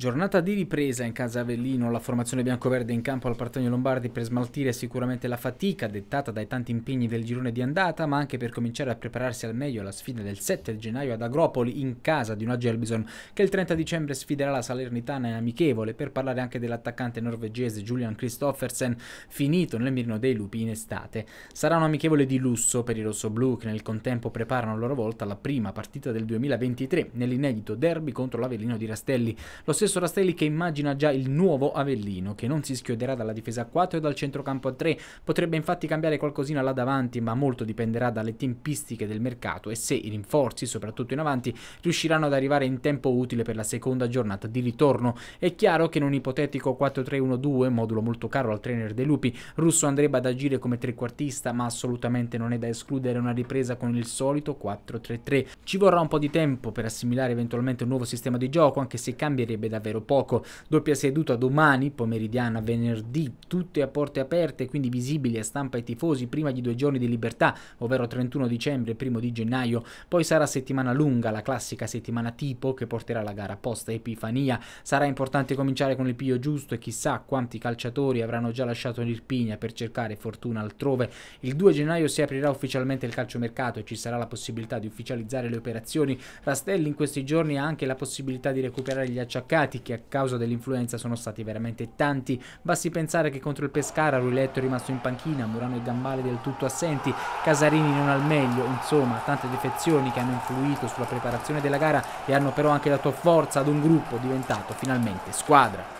Giornata di ripresa in casa Avellino, la formazione biancoverde in campo al Partagno Lombardi per smaltire sicuramente la fatica dettata dai tanti impegni del girone di andata, ma anche per cominciare a prepararsi al meglio alla sfida del 7 gennaio ad Agropoli in casa di una Gelbison che il 30 dicembre sfiderà la Salernitana in amichevole per parlare anche dell'attaccante norvegese Julian Christoffersen finito nel mirino dei lupi in estate. Sarà un amichevole di lusso per i rossoblù che nel contempo preparano a loro volta la prima partita del 2023 nell'inedito derby contro l'Avellino di Rastelli. Lo stesso stesso Rastelli che immagina già il nuovo Avellino, che non si schioderà dalla difesa a 4 e dal centrocampo a 3. Potrebbe infatti cambiare qualcosina là davanti, ma molto dipenderà dalle tempistiche del mercato e se i rinforzi, soprattutto in avanti, riusciranno ad arrivare in tempo utile per la seconda giornata di ritorno. È chiaro che in un ipotetico 4-3-1-2, modulo molto caro al trainer De Lupi, Russo andrebbe ad agire come trequartista, ma assolutamente non è da escludere una ripresa con il solito 4-3-3. Ci vorrà un po' di tempo per assimilare eventualmente un nuovo sistema di gioco, anche se cambierebbe da davvero poco. Doppia seduta domani, pomeridiana, venerdì, tutte a porte aperte, quindi visibili a stampa e tifosi prima di due giorni di libertà, ovvero 31 dicembre e 1 di gennaio. Poi sarà settimana lunga, la classica settimana tipo che porterà la gara posta Epifania. Sarà importante cominciare con il piglio giusto e chissà quanti calciatori avranno già lasciato l'Irpigna per cercare fortuna altrove. Il 2 gennaio si aprirà ufficialmente il calciomercato e ci sarà la possibilità di ufficializzare le operazioni. Rastelli in questi giorni ha anche la possibilità di recuperare gli acciaccati impiegati che a causa dell'influenza sono stati veramente tanti. Basti pensare che contro il Pescara Ruletto è rimasto in panchina, Murano e Gambale del tutto assenti, Casarini non al meglio, insomma tante defezioni che hanno influito sulla preparazione della gara e hanno però anche dato forza ad un gruppo diventato finalmente squadra.